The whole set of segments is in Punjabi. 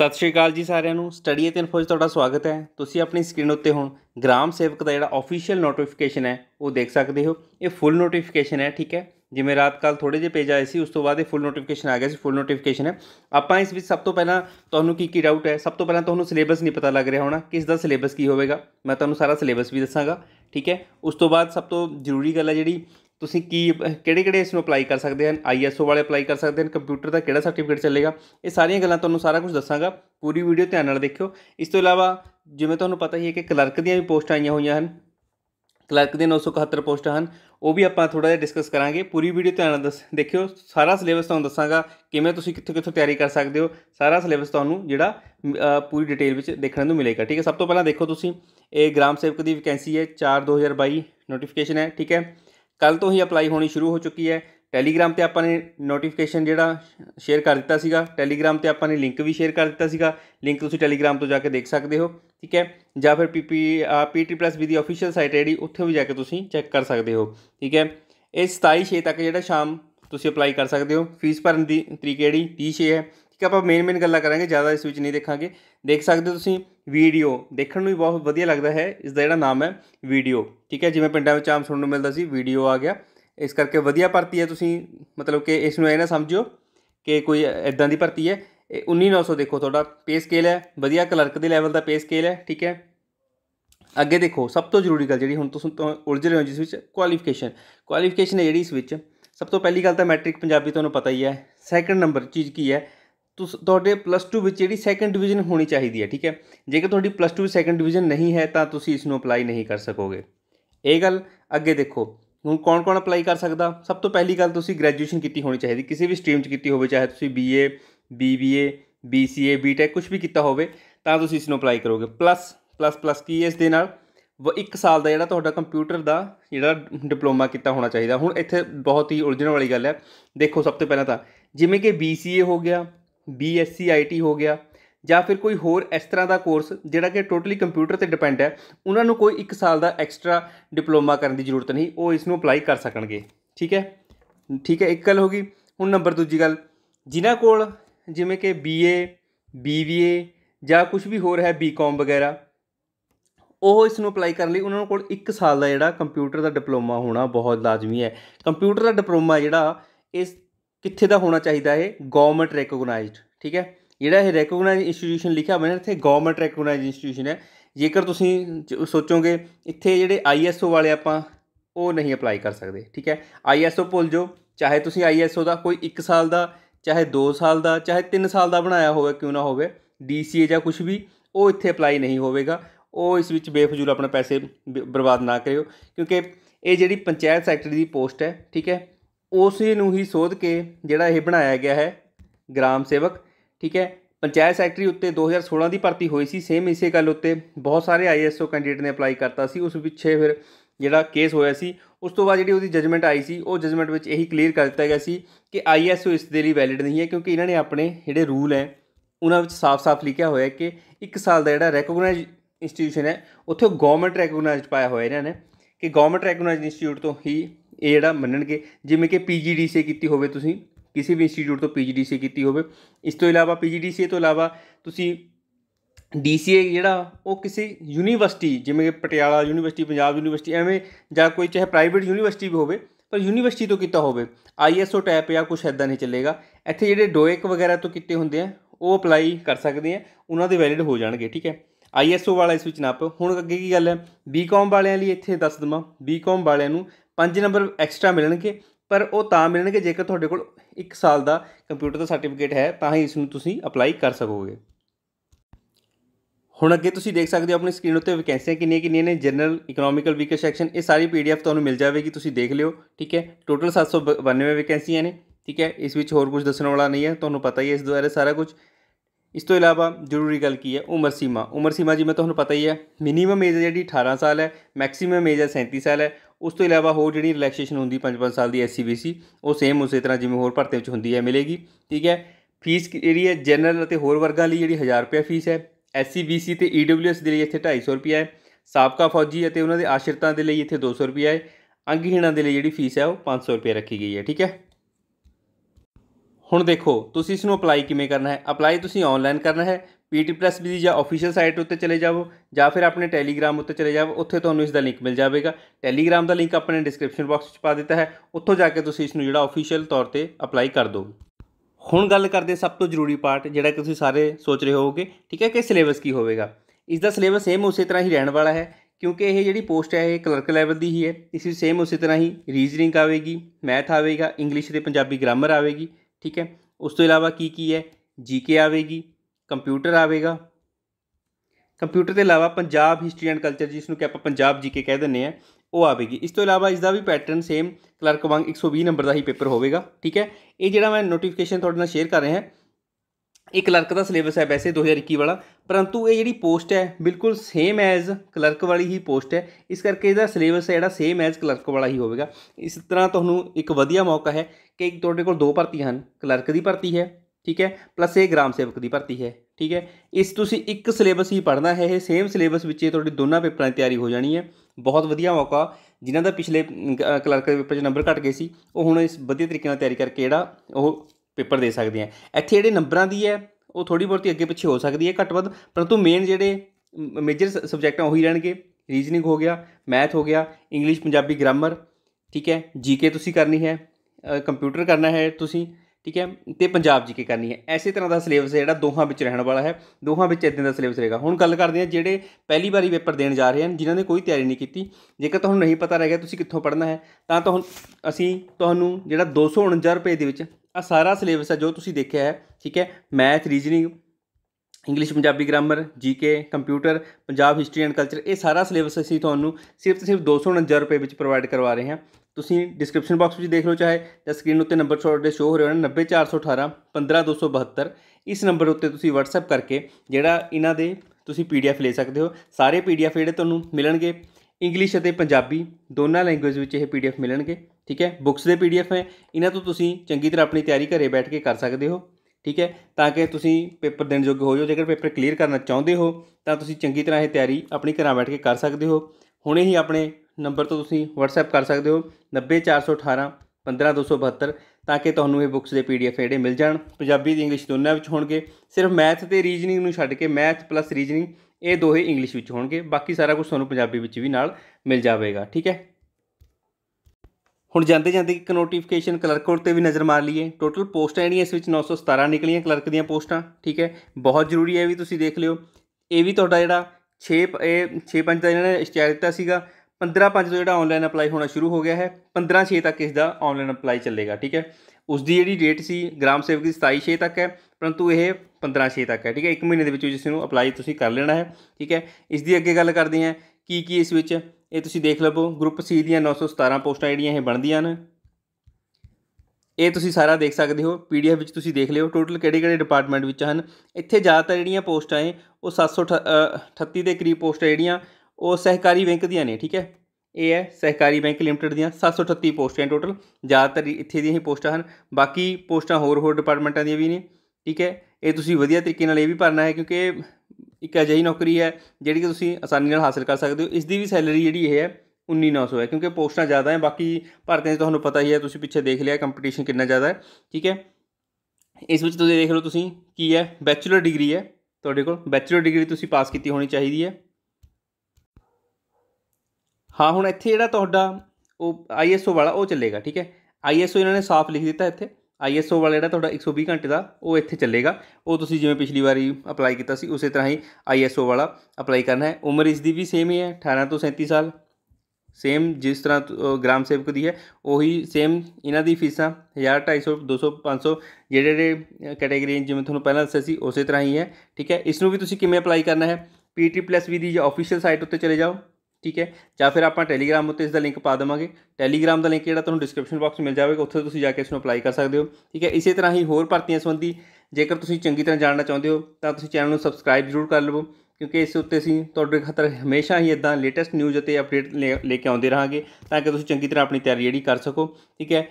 ਸਤਿ ਸ਼੍ਰੀ ਅਕਾਲ ਜੀ ਸਾਰਿਆਂ ਨੂੰ ਸਟੱਡੀ ਐਟ ਇਨਫੋ 'ਚ ਤੁਹਾਡਾ ਸਵਾਗਤ ਹੈ ਤੁਸੀਂ ਆਪਣੀ ਸਕਰੀਨ ਉੱਤੇ ਹੁਣ ਗ੍ਰਾਮ ਸੇਵਕ ਦਾ ਜਿਹੜਾ ਅਫੀਸ਼ੀਅਲ ਨੋਟੀਫਿਕੇਸ਼ਨ ਹੈ ਉਹ ਦੇਖ ਸਕਦੇ ਹੋ ਇਹ ਫੁੱਲ ਨੋਟੀਫਿਕੇਸ਼ਨ ਹੈ ਠੀਕ ਹੈ ਜਿਵੇਂ ਰਾਤ ਕੱਲ ਥੋੜੇ ਜਿਹੇ ਪੇਜ ਆਏ ਸੀ ਉਸ ਤੋਂ ਬਾਅਦ ਇਹ ਫੁੱਲ ਨੋਟੀਫਿਕੇਸ਼ਨ ਆ ਗਿਆ ਸੀ ਫੁੱਲ ਨੋਟੀਫਿਕੇਸ਼ਨ ਹੈ ਆਪਾਂ ਇਸ ਵਿੱਚ ਸਭ ਤੋਂ ਪਹਿਲਾਂ ਤੁਹਾਨੂੰ ਕੀ ਕੀ ਡਾਊਟ ਹੈ ਸਭ ਤੋਂ ਪਹਿਲਾਂ ਤੁਹਾਨੂੰ ਸਿਲੇਬਸ ਨਹੀਂ ਪਤਾ ਲੱਗ ਰਿਹਾ ਹੋਣਾ ਕਿਸ ਦਾ ਸਿਲੇਬਸ ਕੀ ਹੋਵੇਗਾ ਮੈਂ ਤੁਹਾਨੂੰ ਸਾਰਾ ਸਿਲੇਬਸ ਵੀ ਦੱਸਾਂਗਾ ਠੀਕ ਹੈ ਉਸ ਤੋਂ ਬਾਅਦ ਸਭ ਤੋਂ ਜ਼ਰੂਰੀ ਗੱਲ ਹੈ ਜਿਹੜੀ ਤੁਸੀਂ ਕੀ ਕਿਹੜੇ ਕਿਹੜੇ ਇਸ ਨੂੰ ਅਪਲਾਈ ਕਰ ਸਕਦੇ ਹਨ ਆਈਐਸਓ ਵਾਲੇ ਅਪਲਾਈ ਕਰ ਸਕਦੇ ਹਨ ਕੰਪਿਊਟਰ ਦਾ ਕਿਹੜਾ ਸਰਟੀਫਿਕੇਟ ਚੱਲੇਗਾ ਇਹ ਸਾਰੀਆਂ ਗੱਲਾਂ ਤੁਹਾਨੂੰ ਸਾਰਾ ਕੁਝ ਦੱਸਾਂਗਾ ਪੂਰੀ ਵੀਡੀਓ ਧਿਆਨ ਨਾਲ ਦੇਖਿਓ ਇਸ ਤੋਂ ਇਲਾਵਾ ਜਿਵੇਂ ਤੁਹਾਨੂੰ ਪਤਾ ਹੀ ਹੈ ਕਿ ਕਲਰਕ ਦੀਆਂ ਵੀ ਪੋਸਟਾਂ ਆਈਆਂ ਹੋਈਆਂ ਹਨ ਕਲਰਕ ਦੇ 971 ਪੋਸਟਾਂ ਹਨ ਉਹ ਵੀ ਆਪਾਂ ਥੋੜਾ ਜਿਹਾ ਡਿਸਕਸ ਕਰਾਂਗੇ ਪੂਰੀ ਵੀਡੀਓ ਧਿਆਨ ਨਾਲ ਦੇਖਿਓ ਸਾਰਾ ਸਿਲੇਬਸ ਤੁਹਾਨੂੰ ਦੱਸਾਂਗਾ ਕਿਵੇਂ ਤੁਸੀਂ ਕਿੱਥੇ ਕਿੱਥੇ ਤਿਆਰੀ ਕਰ ਸਕਦੇ ਹੋ ਸਾਰਾ ਸਿਲੇਬਸ ਤੁਹਾਨੂੰ ਜਿਹੜਾ ਪੂਰੀ ਡਿਟੇਲ ਵਿੱਚ ਦੇਖਣ ਨੂੰ ਮਿਲੇਗਾ ਠੀਕ ਹੈ ਸਭ ਤੋਂ ਪਹਿਲਾਂ ਦੇਖੋ ਤੁਸੀਂ ਇਹ ਗ੍ਰਾਮ ਸੇਵਕ ਦੀ ਵੈਕੈਂਸੀ ਹੈ 4 2022 ਨੋਟੀਫਿਕੇਸ਼ਨ ਹੈ ਠੀਕ ਹੈ ਕੱਲ ਤੋਂ ਹੀ ਅਪਲਾਈ ਹੋਣੀ ਸ਼ੁਰੂ ਹੋ ਚੁੱਕੀ ਹੈ ਟੈਲੀਗ੍ਰਾਮ ਤੇ ਆਪਾਂ ਨੇ ਨੋਟੀਫਿਕੇਸ਼ਨ ਜਿਹੜਾ ਸ਼ੇਅਰ ਕਰ ਦਿੱਤਾ ਸੀਗਾ ਟੈਲੀਗ੍ਰਾਮ ਤੇ ਆਪਾਂ ਨੇ ਲਿੰਕ ਵੀ ਸ਼ੇਅਰ ਕਰ ਦਿੱਤਾ ਸੀਗਾ ਲਿੰਕ ਤੁਸੀਂ ਟੈਲੀਗ੍ਰਾਮ ਤੋਂ ਜਾ ਕੇ ਦੇਖ ਸਕਦੇ ਹੋ ਠੀਕ ਹੈ ਜਾਂ ਫਿਰ ਪੀਪੀ ਪੀਟੀ ਪਲੱਸ ਵੀ ਦੀ ਅਫੀਸ਼ੀਅਲ ਸਾਈਟ ਹੈ ਜਿਹੜੀ ਉੱਥੇ ਵੀ ਜਾ ਕੇ ਤੁਸੀਂ ਚੈੱਕ ਕਰ ਸਕਦੇ ਹੋ ਠੀਕ ਹੈ ਇਹ 27 6 ਤੱਕ ਜਿਹੜਾ ਸ਼ਾਮ ਤੁਸੀਂ ਅਪਲਾਈ ਕਰ ਸਕਦੇ ਹੋ ਫੀਸ ਭਰਨ ਦੀ ਤਰੀਕ ਜਿਹੜੀ 30 ਹੈ ਕਿ ਆਪਾਂ ਮੇਨ ਮੇਨ ਗੱਲਾਂ ਕਰਾਂਗੇ ਜ਼ਿਆਦਾ ਇਸ ਵਿੱਚ ਨਹੀਂ ਦੇਖਾਂਗੇ ਦੇਖ ਸਕਦੇ ਹੋ ਤੁਸੀਂ ਵੀਡੀਓ ਦੇਖਣ ਨੂੰ ਵੀ ਬਹੁਤ ਵਧੀਆ ਲੱਗਦਾ ਹੈ ਇਸ ਦਾ ਜਿਹੜਾ ਨਾਮ ਹੈ ਵੀਡੀਓ ਠੀਕ ਹੈ ਜਿਵੇਂ ਪਿੰਡਾਂ ਵਿੱਚ ਆਮ ਸੁਣਨ ਨੂੰ ਮਿਲਦਾ ਸੀ ਵੀਡੀਓ ਆ ਗਿਆ ਇਸ ਕਰਕੇ ਵਧੀਆ ਭਰਤੀ ਹੈ ਤੁਸੀਂ ਮਤਲਬ ਕਿ ਇਸ ਨੂੰ ਇਹ ਨਾ ਸਮਝਿਓ ਕਿ ਕੋਈ ਇਦਾਂ ਦੀ ਭਰਤੀ ਹੈ 19900 ਦੇਖੋ ਤੁਹਾਡਾ ਪੇ ਸਕੇਲ ਹੈ ਵਧੀਆ ਕਲਰਕ ਦੇ ਲੈਵਲ ਦਾ ਪੇ ਸਕੇਲ ਹੈ ਠੀਕ ਹੈ ਅੱਗੇ ਦੇਖੋ ਸਭ ਤੋਂ ਜ਼ਰੂਰੀ ਗੱਲ ਜਿਹੜੀ ਹੁਣ ਤੁਸੀਂ ਉਲਝ ਰਹੇ ਹੋ ਜਿਸ ਵਿੱਚ ਕੁਆਲੀਫਿਕੇਸ਼ਨ ਕੁਆਲੀਫਿਕੇਸ਼ਨ ਹੈ ਜਿਹੜੀ ਇਸ ਵਿੱਚ ਸਭ ਤੋਂ ਪਹਿਲੀ ਗੱਲ ਤਾਂ ਮੈਟ੍ਰਿਕ ਪੰਜਾਬੀ ਤੁਹਾਨੂੰ ਪਤਾ ਹੀ ਹੈ ਸੈਕੰਡ ਨੰਬਰ ਚੀਜ਼ ਕੀ ਹੈ ਤੁਸ ਤੁਹਾਡੇ ਪਲੱਸ 2 ਵਿੱਚ ਜਿਹੜੀ ਸੈਕੰਡ ਡਿਵੀਜ਼ਨ ਹੋਣੀ ਚਾਹੀਦੀ ਹੈ ਠੀਕ ਹੈ ਜੇਕਰ ਤੁਹਾਡੀ ਪਲੱਸ 2 ਵਿੱਚ ਸੈਕੰਡ ਡਿਵੀਜ਼ਨ ਨਹੀਂ ਹੈ ਤਾਂ ਤੁਸੀਂ ਇਸ ਨੂੰ ਅਪਲਾਈ ਨਹੀਂ ਕਰ ਸਕੋਗੇ ਇਹ ਗੱਲ ਅੱਗੇ ਦੇਖੋ ਹੁਣ ਕੌਣ ਕੌਣ ਅਪਲਾਈ ਕਰ ਸਕਦਾ ਸਭ ਤੋਂ ਪਹਿਲੀ ਗੱਲ ਤੁਸੀਂ ਗ੍ਰੈਜੂਏਸ਼ਨ ਕੀਤੀ ਹੋਣੀ ਚਾਹੀਦੀ ਕਿਸੇ ਵੀ ਸਟਰੀਮ 'ਚ ਕੀਤੀ ਹੋਵੇ ਚਾਹੇ ਤੁਸੀਂ ਬੀਏ ਬੀਬੀਏ ਬੀਸੀਏ ਬੀਟੈਕ ਕੁਝ ਵੀ ਕੀਤਾ ਹੋਵੇ ਤਾਂ ਤੁਸੀਂ ਇਸ ਨੂੰ ਅਪਲਾਈ ਕਰੋਗੇ ਪਲੱਸ ਪਲੱਸ ਪਲੱਸ ਕੀ ਇਸ ਦੇ ਨਾਲ ਇੱਕ ਸਾਲ ਦਾ ਜਿਹੜਾ ਤੁਹਾਡਾ ਕੰਪਿਊਟਰ ਦਾ ਜਿਹੜਾ ਡਿਪਲੋਮਾ ਕੀਤਾ ਹੋਣਾ ਚਾਹੀਦਾ ਹੁਣ ਇੱਥੇ ਬਹੁਤ ਹੀ ਉਲਝਣ ਵਾਲੀ ਗੱਲ ਹੈ ਦੇਖੋ ਸਭ ਤੋਂ ਪਹਿਲਾਂ ਤਾਂ ਜਿਵੇਂ ਕਿ ਬੀਸੀਏ ਹੋ ਗਿਆ ਬੀਐਸਸੀ ਆਈਟੀ ਹੋ ਗਿਆ ਜਾਂ ਫਿਰ ਕੋਈ ਹੋਰ ਇਸ ਤਰ੍ਹਾਂ ਦਾ ਕੋਰਸ ਜਿਹੜਾ ਕਿ ਟੋਟਲੀ ਕੰਪਿਊਟਰ ਤੇ ਡਿਪੈਂਡ ਹੈ ਉਹਨਾਂ ਨੂੰ ਕੋਈ 1 ਸਾਲ ਦਾ ਐਕਸਟਰਾ ਡਿਪਲੋਮਾ ਕਰਨ ਦੀ ਜ਼ਰੂਰਤ ਨਹੀਂ ਉਹ ਇਸ ਨੂੰ ਅਪਲਾਈ ਕਰ ਸਕਣਗੇ ਠੀਕ ਹੈ ਠੀਕ ਹੈ ਇੱਕ ਗੱਲ ਹੋ ਗਈ ਹੁਣ ਨੰਬਰ ਦੂਜੀ ਗੱਲ ਜਿਨ੍ਹਾਂ ਕੋਲ ਜਿਵੇਂ ਕਿ ਬੀਏ ਬੀਵੀਏ ਜਾਂ ਕੁਝ ਵੀ ਹੋਰ ਹੈ ਬੀਕਾਮ ਵਗੈਰਾ ਉਹ ਇਸ ਨੂੰ ਅਪਲਾਈ ਕਰਨ ਲਈ ਉਹਨਾਂ ਕੋਲ 1 ਸਾਲ ਦਾ ਜਿਹੜਾ ਕੰਪਿਊਟਰ ਦਾ ਡਿਪਲੋਮਾ ਹੋਣਾ ਬਹੁਤ ਲਾਜ਼ਮੀ ਹੈ ਕੰਪਿਊਟਰ ਦਾ ਡਿਪਲੋਮਾ ਜਿਹੜਾ ਇਸ ਕਿੱਥੇ ਦਾ ਹੋਣਾ ਚਾਹੀਦਾ ਇਹ ਗਵਰਨਮੈਂਟ ਰੈਕੋਗਨਾਈਜ਼ਡ ਠੀਕ ਹੈ ਜਿਹੜਾ ਇਹ ਰੈਕੋਗਨਾਈਜ਼ਡ ਇੰਸਟੀਟਿਊਸ਼ਨ ਲਿਖਿਆ ਹੋਇਆ ਇੱਥੇ ਗਵਰਨਮੈਂਟ ਰੈਕੋਗਨਾਈਜ਼ਡ ਇੰਸਟੀਟਿਊਸ਼ਨ ਹੈ ਜੇਕਰ ਤੁਸੀਂ ਸੋਚੋਗੇ ਇੱਥੇ ਜਿਹੜੇ ਆਈਐਸਓ ਵਾਲੇ ਆਪਾਂ ਉਹ ਨਹੀਂ ਅਪਲਾਈ ਕਰ ਸਕਦੇ ਠੀਕ ਹੈ ਆਈਐਸਓ ਭੁੱਲ ਜਾਓ ਚਾਹੇ ਤੁਸੀਂ ਆਈਐਸਓ ਦਾ ਕੋਈ 1 ਸਾਲ ਦਾ ਚਾਹੇ 2 ਸਾਲ ਦਾ ਚਾਹੇ 3 ਸਾਲ ਦਾ ਬਣਾਇਆ ਹੋਵੇ ਕਿਉਂ ਨਾ ਹੋਵੇ ਡੀਸੀਏ ਜਾਂ ਕੁਝ ਵੀ ਉਹ ਇੱਥੇ ਅਪਲਾਈ ਨਹੀਂ ਹੋਵੇਗਾ ਉਹ ਇਸ ਵਿੱਚ ਬੇਫਜ਼ੂਲ ਆਪਣੇ ਪੈਸੇ ਬਰਬਾਦ ਨਾ ਕਰਿਓ ਕਿਉਂਕਿ ਇਹ ਜਿਹੜੀ ਪੰਚਾਇਤ ਸੈਕਟਰੀ ਦੀ ਪੋਸਟ ਹੈ ਠੀਕ ਹੈ ਉਸੇ ਨੂੰ ਹੀ ਸੋਧ ਕੇ ਜਿਹੜਾ ਇਹ ਬਣਾਇਆ ਗਿਆ ਹੈ ਗ੍ਰਾਮ ਸੇਵਕ ਠੀਕ ਹੈ ਪੰਚਾਇਤ ਸੈਕਟਰੀ ਉੱਤੇ 2016 ਦੀ ਭਰਤੀ ਹੋਈ ਸੀ ਸੇਮ ਇਸੇ ਗੱਲ ਉੱਤੇ ਬਹੁਤ ਸਾਰੇ ਆਈਐਸਓ ਕੈਂਡੀਡੇਟ ਨੇ ਅਪਲਾਈ ਕਰਤਾ ਸੀ ਉਸ ਪਿੱਛੇ ਫਿਰ ਜਿਹੜਾ ਕੇਸ ਹੋਇਆ ਸੀ ਉਸ ਤੋਂ ਬਾਅਦ ਜਿਹੜੀ ਉਹਦੀ ਜਜਮੈਂਟ ਆਈ ਸੀ ਉਹ ਜਜਮੈਂਟ ਵਿੱਚ ਇਹੀ ਕਲੀਅਰ ਕਰ ਦਿੱਤਾ ਗਿਆ ਸੀ ਕਿ ਆਈਐਸਓ ਇਸ ਦੇ ਲਈ ਵੈਲਿਡ ਨਹੀਂ ਹੈ ਕਿਉਂਕਿ ਇਹਨਾਂ ਨੇ ਆਪਣੇ ਜਿਹੜੇ ਰੂਲ ਹੈ ਉਹਨਾਂ ਵਿੱਚ ਸਾਫ਼-ਸਾਫ਼ ਲਿਖਿਆ ਹੋਇਆ ਹੈ ਕਿ 1 ਸਾਲ ਦਾ ਜਿਹੜਾ ਰੈਕੋਗਨਾਈਜ਼ ਇੰਸਟੀਟਿਊਸ਼ਨ ਹੈ ਉੱਥੇ ਗਵਰਨਮੈਂਟ ਰੈਕੋਗਨਾਈਜ਼ਡ ਪਾਇਆ ਹੋਇਆ ਇਹਨਾਂ ਨੇ ਕਿ ਗਵਰਨਮੈਂਟ ਰੈਕੋਗਨਾਈਜ਼ਡ ਇੰਸਟੀਟਿਊਟ ਤੋਂ ਹੀ ਇਹ ਜਿਹੜਾ ਮੰਨਣਗੇ ਜਿਵੇਂ ਕਿ ਪੀਜੀਡੀਸੀ ਕੀਤੀ ਹੋਵੇ ਤੁਸੀਂ ਕਿਸੇ ਵੀ ਇੰਸਟੀਚਿਊਟ ਤੋਂ ਪੀਜੀਡੀਸੀ ਕੀਤੀ ਹੋਵੇ ਇਸ ਤੋਂ ਇਲਾਵਾ ਪੀਜੀਡੀਸੀ ਤੋਂ ਇਲਾਵਾ ਤੁਸੀਂ ਡੀਸੀਏ ਜਿਹੜਾ ਉਹ ਕਿਸੇ ਯੂਨੀਵਰਸਿਟੀ ਜਿਵੇਂ ਕਿ ਪਟਿਆਲਾ ਯੂਨੀਵਰਸਿਟੀ ਪੰਜਾਬ ਯੂਨੀਵਰਸਿਟੀ ਐਵੇਂ ਜਾਂ ਕੋਈ ਚਾਹੇ ਪ੍ਰਾਈਵੇਟ ਯੂਨੀਵਰਸਿਟੀ ਵੀ ਹੋਵੇ ਪਰ ਯੂਨੀਵਰਸਿਟੀ ਤੋਂ ਕੀਤਾ ਹੋਵੇ ਆਈਐਸਓ ਟੈਪ ਜਾਂ ਕੁਝ ਐਦਾਂ ਨਹੀਂ ਚੱਲੇਗਾ ਇੱਥੇ ਜਿਹੜੇ ਡੋਇਕ ਵਗੈਰਾ ਤੋਂ ਕੀਤੇ ਹੁੰਦੇ ਆ ਉਹ ਅਪਲਾਈ ਕਰ ਸਕਦੇ ਆ ਉਹਨਾਂ ਦੇ ਵੈਲਿਡ ਹੋ ਜਾਣਗੇ ਠੀਕ ਹੈ ਆਈਐਸਓ ਵਾਲਾ ਇਸ ਵਿੱਚ ਨਾ ਪਓ ਹੁਣ ਅੱਗੇ ਕੀ ਗੱਲ ਹੈ ਬੀਕਾਮ ਵਾਲਿਆਂ ਲਈ ਇੱਥੇ ਦੱਸ ਦਵਾਂ ਬੀਕਾਮ ਵਾਲਿਆਂ ਨੂੰ ਪੰਜ ਨੰਬਰ ਐਕਸਟਰਾ ਮਿਲਣਗੇ ਪਰ ਉਹ ਤਾਂ ਮਿਲਣਗੇ ਜੇਕਰ ਤੁਹਾਡੇ ਕੋਲ 1 ਸਾਲ ਦਾ ਕੰਪਿਊਟਰ ਦਾ ਸਰਟੀਫਿਕੇਟ ਹੈ ਤਾਂ ਹੀ ਇਸ ਨੂੰ ਤੁਸੀਂ ਅਪਲਾਈ ਕਰ ਸਕੋਗੇ ਹੁਣ ਅੱਗੇ ਤੁਸੀਂ ਦੇਖ ਸਕਦੇ ਹੋ ਆਪਣੀ ਸਕਰੀਨ ਉੱਤੇ ਵੈਕੈਂਸੀਆਂ ਕਿੰਨੀਆਂ ਕਿੰਨੀਆਂ ਨੇ ਜਨਰਲ ਇਕਨੋਮਿਕਲ ਵੀਕਰ ਸੈਕਸ਼ਨ ਇਹ ਸਾਰੀ ਪੀਡੀਐਫ ਤੁਹਾਨੂੰ ਮਿਲ ਜਾਵੇਗੀ ਤੁਸੀਂ ਦੇਖ ਲਿਓ ਠੀਕ ਹੈ ਟੋਟਲ 792 ਵੈਕੈਂਸੀਆਂ ਨੇ ਠੀਕ ਹੈ ਇਸ ਵਿੱਚ ਹੋਰ ਕੁਝ ਦੱਸਣ ਵਾਲਾ ਨਹੀਂ ਹੈ ਤੁਹਾਨੂੰ ਪਤਾ ਹੀ ਹੈ ਇਸ ਦੁਆਰੇ ਸਾਰਾ ਕੁਝ ਇਸ ਤੋਂ ਇਲਾਵਾ ਜ਼ਰੂਰੀ ਗੱਲ ਕੀ ਹੈ ਉਮਰ ਸੀਮਾ ਉਮਰ ਸੀਮਾ ਜੀ ਮੈਂ ਤੁਹਾਨੂੰ ਪਤਾ ਹੀ ਹੈ ਮਿਨੀਮਮ ਏਜ ਜਿਹੜੀ 18 ਸਾਲ ਹੈ ਮੈਕਸਿਮਮ ਏਜ ਹੈ 37 ਸਾਲ ਹੈ ਉਸ ਤੋਂ ਇਲਾਵਾ ਹੋਰ ਜਿਹੜੀ ਰਿਲੈਕਸੇਸ਼ਨ ਹੁੰਦੀ 5-5 ਸਾਲ ਦੀ ਐਸਸੀਬੀਸੀ ਉਹ ਸੇਮ ਉਸੇ ਤਰ੍ਹਾਂ ਜਿਵੇਂ ਹੋਰ ਭਰਤੇ ਵਿੱਚ ਹੁੰਦੀ ਹੈ ਮਿਲੇਗੀ ਠੀਕ ਹੈ ਫੀਸ ਜਿਹੜੀ ਹੈ ਜਨਰਲ ਅਤੇ ਹੋਰ ਵਰਗਾਂ ਲਈ ਜਿਹੜੀ 1000 ਰੁਪਏ ਫੀਸ ਹੈ ਐਸਸੀਬੀਸੀ ਤੇ ਈਡਬਲਯੂਐਸ e ਦੇ ਲਈ ਇੱਥੇ 250 ਰੁਪਏ ਹੈ ਸਾਬਕਾ ਫੌਜੀ ਅਤੇ ਉਹਨਾਂ ਦੇ ਆਸ਼ਰਿਤਾਂ ਦੇ ਲਈ ਇੱਥੇ 200 ਰੁਪਏ ਹੈ ਅੰਗਹੀਣਾਂ ਦੇ ਲਈ ਜਿਹੜੀ ਫੀਸ ਹੈ ਉਹ 500 ਰੁਪਏ ਰੱਖੀ ਗਈ ਹੈ ਠੀਕ ਹੈ ਹੁਣ ਦੇਖੋ ਤੁਸੀਂ ਇਸ ਨੂੰ ਅਪਲਾਈ ਕਿਵੇਂ ਕਰਨਾ ਹੈ ਅਪਲਾਈ ਤੁਸੀਂ ਆਨਲਾਈਨ ਕਰਨਾ ਹੈ ਪੀਟੀ ਪਲੱਸ ਦੀ ਜਾਂ ਅਫੀਸ਼ੀਅਲ ਸਾਈਟ ਉੱਤੇ ਚਲੇ ਜਾਵੋ ਜਾਂ ਫਿਰ ਆਪਣੇ ਟੈਲੀਗ੍ਰਾਮ ਉੱਤੇ ਚਲੇ ਜਾਵੋ ਉੱਥੇ ਤੁਹਾਨੂੰ ਇਸ ਦਾ ਲਿੰਕ ਮਿਲ ਜਾਵੇਗਾ ਟੈਲੀਗ੍ਰਾਮ ਦਾ ਲਿੰਕ ਆਪਣੇ ਡਿਸਕ੍ਰਿਪਸ਼ਨ ਬਾਕਸ ਵਿੱਚ ਪਾ ਦਿੱਤਾ ਹੈ ਉੱਥੋਂ ਜਾ ਕੇ ਤੁਸੀਂ ਇਸ ਨੂੰ ਜਿਹੜਾ ਅਫੀਸ਼ੀਅਲ ਤੌਰ ਤੇ ਅਪਲਾਈ ਕਰ ਦਿਓ ਹੁਣ ਗੱਲ ਕਰਦੇ ਸਭ ਤੋਂ ਜ਼ਰੂਰੀ ਪਾਰਟ ਜਿਹੜਾ ਕਿ ਤੁਸੀਂ ਸਾਰੇ ਸੋਚ ਰਹੇ ਹੋਵੋਗੇ ਠੀਕ ਹੈ ਕਿ ਸਿਲੇਬਸ ਕੀ ਹੋਵੇਗਾ ਇਸ ਦਾ ਸਿਲੇਬਸ ਸੇਮ ਉਸੇ ਤਰ੍ਹਾਂ ਹੀ ਰਹਿਣ ਵਾਲਾ ਹੈ ਕਿਉਂਕਿ ਇਹ ਜਿਹੜੀ ਪੋਸਟ ਹੈ ਇਹ ਕਲਰਕ ਲੈਵਲ ਦੀ ਹੀ ਹੈ ਇਸ ਵਿੱਚ ਸੇਮ ਉਸੇ ਤਰ੍ਹਾਂ ਹੀ ਰੀਜ਼ਨਿੰਗ ਆਵੇਗੀ ਮੈਥ ਆਵੇਗਾ ਇੰਗਲਿਸ਼ ਤੇ ਪੰਜਾਬੀ ਗ੍ਰਾਮਰ ਆਵੇਗੀ ਠੀਕ ਹੈ ਉਸ ਤੋਂ ਇਲਾਵਾ ਕੀ ਕੀ ਹੈ ਜੀਕੇ ਆਵੇਗੀ ਕੰਪਿਊਟਰ ਆਵੇਗਾ ਕੰਪਿਊਟਰ ਦੇ ਇਲਾਵਾ ਪੰਜਾਬ ਹਿਸਟਰੀ ਐਂਡ ਕਲਚਰ ਜਿਸ ਨੂੰ ਕਿ ਆਪਾਂ ਪੰਜਾਬ ਜੀਕੇ ਕਹਿ ਦਿੰਦੇ ਆ ਉਹ ਆਵੇਗੀ ਇਸ ਤੋਂ ਇਲਾਵਾ ਇਸ ਦਾ ਵੀ ਪੈਟਰਨ ਸੇਮ ਕਲਰਕ ਵਾਂਗ 120 ਨੰਬਰ ਦਾ ਹੀ ਪੇਪਰ ਹੋਵੇਗਾ ਠੀਕ ਹੈ ਇਹ ਜਿਹੜਾ ਮੈਂ ਨੋਟੀਫਿਕੇਸ਼ਨ ਤੁਹਾਡੇ ਨਾਲ ਸ਼ੇਅਰ ਕਰ ਰਿਹਾ ਹਾਂ ਇਹ ਕਲਰਕ ਦਾ ਸਿਲੇਬਸ ਹੈ ਵੈਸੇ 2021 ਵਾਲਾ ਪਰੰਤੂ ਇਹ ਜਿਹੜੀ ਪੋਸਟ ਹੈ ਬਿਲਕੁਲ ਸੇਮ ਐਜ਼ ਕਲਰਕ ਵਾਲੀ ਹੀ ਪੋਸਟ ਹੈ ਇਸ ਕਰਕੇ ਇਹਦਾ ਸਿਲੇਬਸ ਹੈ ਜਿਹੜਾ ਸੇਮ ਐਜ਼ ਕਲਰਕ ਵਾਲਾ ਹੀ ਹੋਵੇਗਾ ਇਸ ਤਰ੍ਹਾਂ ਤੁਹਾਨੂੰ ਇੱਕ ਵਧੀਆ ਮੌਕਾ ਹੈ ਕਿ ਤੁਹਾਡੇ ਕੋਲ ਦੋ ਭਰਤੀਆਂ ਹਨ ਕਲਰਕ ਦੀ ਭਰਤੀ ਹੈ ਠੀਕ ਹੈ ਪਲੱਸ ਇਹ ਗ੍ਰਾਮ ਸੇਵਕ ਦੀ ਭਰਤੀ ਹੈ ਠੀਕ ਹੈ ਇਸ ਤੁਸੀਂ ਇੱਕ ਸਿਲੇਬਸ ਹੀ ਪੜ੍ਹਨਾ ਹੈ ਇਹ ਸੇਮ ਸਿਲੇਬਸ ਵਿੱਚ ਇਹ ਤੁਹਾਡੇ ਦੋਨਾਂ ਪੇਪਰਾਂ ਦੀ ਤਿਆਰੀ ਹੋ ਜਾਣੀ ਹੈ ਬਹੁਤ ਵਧੀਆ ਮੌਕਾ ਜਿਨ੍ਹਾਂ ਦਾ ਪਿਛਲੇ ਕਲਰਕ ਦੇ ਪੇਪਰ 'ਚ ਨੰਬਰ ਘਟ ਗਏ ਸੀ ਉਹ ਹੁਣ ਇਸ ਵਧੀਆ ਤਰੀਕੇ ਨਾਲ ਤਿਆਰੀ ਕਰਕੇ ਜਿਹੜਾ ਉਹ ਪੇਪਰ ਦੇ ਸਕਦੇ ਆ ਇੱਥੇ ਜਿਹੜੇ ਨੰਬਰਾਂ ਦੀ ਹੈ ਉਹ ਥੋੜੀ ਬਹੁਤੀ ਅੱਗੇ ਪਿੱਛੇ ਹੋ ਸਕਦੀ ਹੈ ਘੱਟ ਵੱਧ ਪਰੰਤੂ ਮੇਨ ਜਿਹੜੇ ਮੇਜਰ ਸਬਜੈਕਟ ਆ ਉਹੀ ਰਹਿਣਗੇ ਰੀਜਨਿੰਗ ਹੋ ਗਿਆ ਮੈਥ ਹੋ ਗਿਆ ਇੰਗਲਿਸ਼ ਪੰਜਾਬੀ ਗ੍ਰਾਮਰ ਠੀਕ ਹੈ ਜੀਕੇ ਤੁਸੀਂ ਕਰਨੀ ਹੈ ਕੰਪਿਊਟਰ ਕਰਨਾ ਹੈ ਤੁਸੀਂ ਠੀਕ ਹੈ ਤੇ ਪੰਜਾਬ ਜੀਕੇ ਕਰਨੀ ਹੈ ਐਸੇ ਤਰ੍ਹਾਂ ਦਾ ਸਿਲੇਬਸ ਜਿਹੜਾ ਦੋਹਾਂ ਵਿੱਚ ਰਹਿਣ ਵਾਲਾ ਹੈ ਦੋਹਾਂ ਵਿੱਚ ਇਦਾਂ ਦਾ ਸਿਲੇਬਸ ਰਹੇਗਾ ਹੁਣ ਗੱਲ ਕਰਦੇ ਹਾਂ ਜਿਹੜੇ ਪਹਿਲੀ ਵਾਰੀ ਪੇਪਰ ਦੇਣ ਜਾ ਰਹੇ ਹਨ ਜਿਨ੍ਹਾਂ ਨੇ ਕੋਈ ਤਿਆਰੀ ਨਹੀਂ ਕੀਤੀ ਜੇਕਰ ਤੁਹਾਨੂੰ ਨਹੀਂ ਪਤਾ ਰਹਿ ਗਿਆ ਤੁਸੀਂ ਕਿੱਥੋਂ ਪੜ੍ਹਨਾ ਹੈ ਤਾਂ ਤੁਹਾਨੂੰ ਅਸੀਂ ਤੁਹਾਨੂੰ ਜਿਹੜਾ 249 ਰੁਪਏ ਦੇ ਵਿੱਚ ਆ ਸਾਰਾ ਸਿਲੇਬਸ ਹੈ ਜੋ ਤੁਸੀਂ ਦੇਖਿਆ ਹੈ ਠੀਕ ਹੈ math reasoning English Punjabi grammar GK computer Punjab history and culture ਇਹ ਸਾਰਾ ਸਿਲੇਬਸ ਅਸੀਂ ਤੁਹਾਨੂੰ ਸਿਰਫ ਸਿਰਫ 249 ਰੁਪਏ ਵਿੱਚ ਪ੍ਰੋਵਾਈਡ ਕਰਵਾ ਰਹੇ ਹਾਂ ਤੁਸੀਂ ਡਿਸਕ੍ਰਿਪਸ਼ਨ ਬਾਕਸ ਵਿੱਚ ਦੇਖ ਲਓ ਚਾਹੇ ਜਾਂ ਸਕਰੀਨ ਉੱਤੇ ਨੰਬਰ ਤੁਹਾਡੇ ਹੋ ਰਿਹਾ ਹੋਣ 90418 15272 ਇਸ ਨੰਬਰ ਉੱਤੇ ਤੁਸੀਂ WhatsApp ਕਰਕੇ ਜਿਹੜਾ ਇਹਨਾਂ ਦੇ ਤੁਸੀਂ ਪੀਡੀਐਫ ਲੈ ਸਕਦੇ ਹੋ ਸਾਰੇ ਪੀਡੀਐਫ ਜਿਹੜੇ ਤੁਹਾਨੂੰ ਮਿਲਣਗੇ ਇੰਗਲਿਸ਼ ਅਤੇ ਪੰਜਾਬੀ ਦੋਨਾਂ ਲੈਂਗੁਏਜ ਵਿੱਚ ਇਹ ਪੀਡੀਐਫ ਮਿਲਣਗੇ ਠੀਕ ਹੈ ਬੁੱਕਸ ਦੇ ਪੀਡੀਐਫ ਹੈ ਇਹਨਾਂ ਤੋਂ ਤੁਸੀਂ ਚੰਗੀ ਤਰ੍ਹਾਂ ਆਪਣੀ ਤਿਆਰੀ ਘਰੇ ਬੈਠ ਕੇ ਕਰ ਸਕਦੇ ਹੋ ਠੀਕ ਹੈ ਤਾਂ ਕਿ ਤੁਸੀਂ ਪੇਪਰ ਦੇਣ ਯੋਗ ਹੋ ਜਾਓ ਜੇਕਰ ਪੇਪਰ ਕਲੀਅਰ ਕਰਨਾ ਚਾਹੁੰਦੇ ਹੋ ਤਾਂ ਤੁਸੀਂ ਚੰਗੀ ਤਰ੍ਹਾਂ ਇਹ ਤਿਆਰੀ ਆਪਣੀ ਘਰਾਂ ਬੈਠ ਕੇ ਕਰ ਸਕਦੇ ਹੋ ਹੁਣੇ ਹੀ ਆਪਣੇ ਨੰਬਰ ਤੋਂ ਤੁਸੀਂ WhatsApp ਕਰ ਸਕਦੇ ਹੋ 90418 15272 ਤਾਂ ਕਿ ਤੁਹਾਨੂੰ ਇਹ ਬੁੱਕਸ ਦੇ PDF ਜਿਹੜੇ ਮਿਲ ਜਾਣ ਪੰਜਾਬੀ ਤੇ ਇੰਗਲਿਸ਼ ਦੋਨਾਂ ਵਿੱਚ ਹੋਣਗੇ ਸਿਰਫ ਮੈਥ ਤੇ ਰੀਜਨਿੰਗ ਨੂੰ ਛੱਡ ਕੇ ਮੈਥ ਪਲੱਸ ਰੀਜਨਿੰਗ ਇਹ ਦੋਹੇ ਇੰਗਲਿਸ਼ ਵਿੱਚ ਹੋਣਗੇ ਬਾਕੀ ਸਾਰਾ ਕੁਝ ਤੁਹਾਨੂੰ ਪੰਜਾਬੀ ਵਿੱਚ ਵੀ ਨਾਲ ਮਿਲ ਜਾਵੇਗਾ ਠੀਕ ਹੈ ਹੁਣ ਜਾਂਦੇ ਜਾਂਦੇ ਇੱਕ ਨੋਟੀਫਿਕੇਸ਼ਨ ਕਲਰਕ ਕੋਡ ਤੇ ਵੀ ਨਜ਼ਰ ਮਾਰ ਲਈਏ ਟੋਟਲ ਪੋਸਟਾਂ ਜਿਹੜੀਆਂ ਇਸ ਵਿੱਚ 917 ਨਿਕਲੀਆਂ ਕਲਰਕ ਦੀਆਂ ਪੋਸਟਾਂ ਠੀਕ ਹੈ ਬਹੁਤ ਜ਼ਰੂਰੀ ਹੈ ਵੀ ਤੁਸੀਂ ਦੇਖ ਲਿਓ ਇਹ ਵੀ ਤੁਹਾਡਾ ਜਿਹੜਾ 6 ਇਹ 6 5 ਦਾ ਇਹਨਾਂ ਨੇ ਇਸ਼ਤਿਹਾਰ ਦਿੱਤਾ ਸੀਗਾ 15 5 ਤੋਂ ਜਿਹੜਾ ਆਨਲਾਈਨ ਅਪਲਾਈ ਹੋਣਾ ਸ਼ੁਰੂ ਹੋ ਗਿਆ ਹੈ 15 6 ਤੱਕ ਇਸ ਦਾ ਆਨਲਾਈਨ ਅਪਲਾਈ ਚੱਲੇਗਾ ਠੀਕ ਹੈ ਉਸ ਦੀ ਜਿਹੜੀ ਡੇਟ ਸੀ ਗ੍ਰਾਮ ਸੇਵਕ ਦੀ 27 6 ਤੱਕ ਹੈ ਪਰੰਤੂ ਇਹ 15 6 ਤੱਕ ਹੈ ਠੀਕ ਹੈ 1 ਮਹੀਨੇ ਦੇ ਵਿੱਚ ਜਿਸ ਨੂੰ ਅਪਲਾਈ ਤੁਸੀਂ ਕਰ ਲੈਣਾ ਹੈ ਠੀਕ ਹੈ ਇਸ ਦੀ ਅੱਗੇ ਗੱਲ ਕਰਦੇ ਹਾਂ ਕੀ ਕੀ ਇਸ ਵਿੱਚ ਇਹ ਤੁਸੀਂ ਦੇਖ ਲਵੋ ਗਰੁੱਪ ਸੀ ਦੀਆਂ 917 ਪੋਸਟਾਂ ਜਿਹੜੀਆਂ ਇਹ ਬਣਦੀਆਂ ਨੇ ਇਹ ਤੁਸੀਂ ਸਾਰਾ ਦੇਖ ਸਕਦੇ ਹੋ ਪੀਡੀਐਫ ਵਿੱਚ ਤੁਸੀਂ ਦੇਖ ਲਿਓ ਟੋਟਲ ਕਿਹੜੇ ਕਿਹੜੇ ਡਿਪਾਰਟਮੈਂਟ ਵਿੱਚ ਹਨ ਇੱਥੇ ਜ਼ਿਆਦਾਤਰ ਜਿਹੜੀਆਂ ਪੋਸਟਾਂ ਹੈ ਉਹ 738 ਦੇ ਕਰੀਬ ਪੋਸਟਾਂ ਜਿਹੜੀਆਂ ਉਹ ਸਹਿਕਾਰੀ ਬੈਂਕ ਦੀਆਂ ਨੇ ਠੀਕ ਹੈ ਇਹ ਹੈ ਸਹਿਕਾਰੀ ਬੈਂਕ ਲਿਮਟਿਡ ਦੀਆਂ 738 ਪੋਸਟਾਂ ਟੋਟਲ ਜ਼ਿਆਦਾਤਰ ਇੱਥੇ ਦੀਆਂ ਹੀ ਪੋਸਟਾਂ ਹਨ ਬਾਕੀ ਪੋਸਟਾਂ ਹੋਰ ਹੋਰ ਡਿਪਾਰਟਮੈਂਟਾਂ ਦੀਆਂ ਵੀ ਨੇ ਠੀਕ ਹੈ ਇਹ ਤੁਸੀਂ ਵਧੀਆ ਤਰੀਕੇ ਨਾਲ ਇਹ ਵੀ ਭਰਨਾ ਹੈ ਕਿਉਂਕਿ ਇੱਕ ਅਜਿਹੀ ਨੌਕਰੀ ਹੈ ਜਿਹੜੀ ਕਿ ਤੁਸੀਂ ਆਸਾਨੀ ਨਾਲ ਹਾਸਲ ਕਰ ਸਕਦੇ ਹੋ ਇਸ ਦੀ ਵੀ ਸੈਲਰੀ ਜਿਹੜੀ ਇਹ ਹੈ 19900 ਹੈ ਕਿਉਂਕਿ ਪੋਸਟਾਂ ਜ਼ਿਆਦਾ ਹੈ ਬਾਕੀ ਭਰਤੀਆਂ ਤੁਹਾਨੂੰ ਪਤਾ ਹੀ ਹੈ ਤੁਸੀਂ ਪਿੱਛੇ ਦੇਖ ਲਿਆ ਕੰਪੀਟੀਸ਼ਨ ਕਿੰਨਾ ਜ਼ਿਆਦਾ ਹੈ ਠੀਕ ਹੈ ਇਸ ਵਿੱਚ ਤੁਸੀਂ ਦੇਖ ਲਓ ਤੁਸੀਂ ਕੀ ਹੈ ਬੈਚਲਰ ਡਿਗਰੀ ਹੈ ਤੁਹਾਡੇ ਕੋਲ ਬੈਚਲਰ ਡਿਗਰੀ ਤੁਸੀਂ ਪਾਸ ਕੀਤੀ ਹੋਣੀ ਚਾਹੀਦੀ ਹੈ ਹਾਂ ਹੁਣ ਇੱਥੇ ਜਿਹੜਾ ਤੁਹਾਡਾ ਉਹ ਆਈਐਸਓ ਵਾਲਾ ਉਹ ਚੱਲੇਗਾ ਠੀਕ ਹੈ ਆਈਐਸਓ ਇਹਨਾਂ ਨੇ ਸਾਫ਼ ਲਿਖ ਦਿੱਤਾ ਇੱਥੇ ਆਈਐਸਓ ਵਾਲਾ ਜਿਹੜਾ ਤੁਹਾਡਾ 120 ਘੰਟੇ ਦਾ ਉਹ ਇੱਥੇ ਚੱਲੇਗਾ ਉਹ ਤੁਸੀਂ ਜਿਵੇਂ ਪਿਛਲੀ ਵਾਰੀ ਅਪਲਾਈ ਕੀਤਾ ਸੀ ਉਸੇ ਤਰ੍ਹਾਂ ਹੀ ਆਈਐਸਓ ਵਾਲਾ ਅਪਲਾਈ ਕਰਨਾ ਹੈ ਉਮਰ ਇਸ ਦੀ ਵੀ ਸੇਮ ਹੀ ਹੈ 18 ਤੋਂ 37 ਸਾਲ ਸੇਮ ਜਿਸ ਤਰ੍ਹਾਂ ਗ੍ਰਾਮ ਸੇਵਕ ਦੀ ਹੈ ਉਹੀ ਸੇਮ ਇਹਨਾਂ ਦੀ ਫੀਸਾਂ 1250 200 500 ਜਿਹੜੇ ਜਿਹੜੇ ਕੈਟਾਗਰੀ ਜਿਵੇਂ ਤੁਹਾਨੂੰ ਪਹਿਲਾਂ ਦੱਸਿਆ ਸੀ ਉਸੇ ਤਰ੍ਹਾਂ ਹੀ ਹੈ ਠੀਕ ਹੈ ਇਸ ਨੂੰ ਵੀ ਤੁਸੀਂ ਕਿਵੇਂ ਅਪਲਾਈ ਕਰਨਾ ਹੈ ਵੀ ਦੀ ਜਾਂ ਆਫੀਸ਼ੀਅਲ ਸਾਈਟ ਉੱਤੇ ਚਲੇ ਜਾਓ ਠੀਕ ਹੈ ਜਾਂ ਫਿਰ ਆਪਾਂ ਟੈਲੀਗ੍ਰਾਮ ਉੱਤੇ ਇਸ ਦਾ ਲਿੰਕ ਪਾ ਦੇਵਾਂਗੇ ਟੈਲੀਗ੍ਰਾਮ ਦਾ ਲਿੰਕ ਜਿਹੜਾ ਤੁਹਾਨੂੰ ਡਿਸਕ੍ਰਿਪਸ਼ਨ ਬਾਕਸ ਮਿਲ ਜਾਵੇਗਾ ਉੱਥੇ ਤੁਸੀਂ ਜਾ ਕੇ ਇਸ ਨੂੰ ਅਪਲਾਈ ਕਰ ਸਕਦੇ ਹੋ ਠੀਕ ਹੈ ਇਸੇ ਤਰ੍ਹਾਂ ਹੀ ਹੋਰ ਭਰਤੀਆਂ ਸੰਬੰਧੀ ਜੇਕਰ ਤੁਸੀਂ ਚੰਗੀ ਤਰ੍ਹਾਂ ਜਾਣਨਾ ਚਾਹੁੰਦੇ ਹੋ ਤਾਂ ਤੁਸੀਂ ਚੈਨਲ ਨੂੰ ਸਬਸਕ੍ਰਾਈਬ ਜ਼ਰੂਰ ਕਰ ਲਵੋ ਕਿਉਂਕਿ ਇਸ ਉੱਤੇ ਅਸੀਂ ਤੁਹਾਡੇ ਖਾਤਰ ਹਮੇਸ਼ਾ ਹੀ ਇਦਾਂ ਲੇਟੈਸਟ ਨਿਊਜ਼ ਅਤੇ ਅਪਡੇਟ ਲੈ ਕੇ ਆਉਂਦੇ ਰਹਾਂਗੇ ਤਾਂ ਕਿ ਤੁਸੀਂ ਚੰਗੀ ਤਰ੍ਹਾਂ ਆਪਣੀ ਤਿਆਰੀ ਜਿਹੜੀ ਕਰ ਸਕੋ ਠੀਕ ਹੈ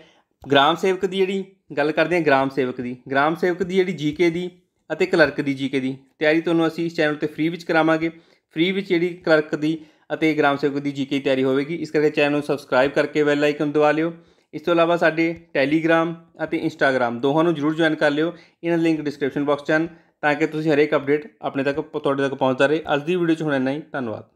ਗ੍ਰਾਮ ਸੇਵਕ ਦੀ ਜਿਹੜੀ ਗੱਲ ਕਰਦੇ ਹਾਂ ਗ੍ਰਾਮ ਸੇਵਕ ਦੀ ਗ੍ਰਾਮ ਸੇਵਕ ਦੀ ਜਿਹੜੀ ਜੀਕੇ ਦੀ ਅਤੇ ਕਲਰਕ ਦੀ ਜੀਕੇ ਦੀ ਤਿਆਰੀ ਤੁਹਾਨੂੰ ਅਸੀਂ ਇਸ ਚੈਨਲ ਤੇ ਫ੍ਰੀ ਵਿੱਚ ਕਰਾਵਾਂਗੇ ਫ੍ਰੀ ਵਿੱਚ ਜਿਹੜੀ ਕਲਰਕ ਦੀ ਅਤੇ ਗ੍ਰਾਮ ਸੇਵਕ ਦੀ ਜੀਕੇ ਦੀ ਤਿਆਰੀ ਹੋਵੇਗੀ ਇਸ ਕਰਕੇ ਚੈਨਲ ਨੂੰ ਸਬਸਕ੍ਰਾਈਬ ਕਰਕੇ ਬੈਲ ਆਈਕਨ ਦਬਾ ਲਿਓ ਇਸ ਤੋਂ ਇਲਾਵਾ ਸਾਡੇ ਟੈਲੀਗ੍ਰਾਮ ਅਤੇ ਇੰਸਟਾਗ੍ਰਾਮ ਦੋਹਾਂ ਨੂੰ ਜਰੂਰ ਜੁਆਇਨ ਕਰ ਲਿਓ ਇਹਨਾਂ ਦੇ ਲਿੰਕ ਡਿਸਕ੍ਰਿਪਸ਼ਨ ਬਾਕਸ 'ਚ ਹਨ ਤਾਂ ਕਿ ਤੁਸੀਂ ਹਰੇਕ ਅਪਡੇਟ ਆਪਣੇ ਤੱਕ ਤੁਹਾਡੇ ਤੱਕ ਪਹੁੰਚਦਾ ਰਹੇ ਅੱਜ ਦੀ ਵੀਡੀਓ 'ਚ ਹੁਣ ਇੰਨਾ ਹੀ ਧੰਨਵਾਦ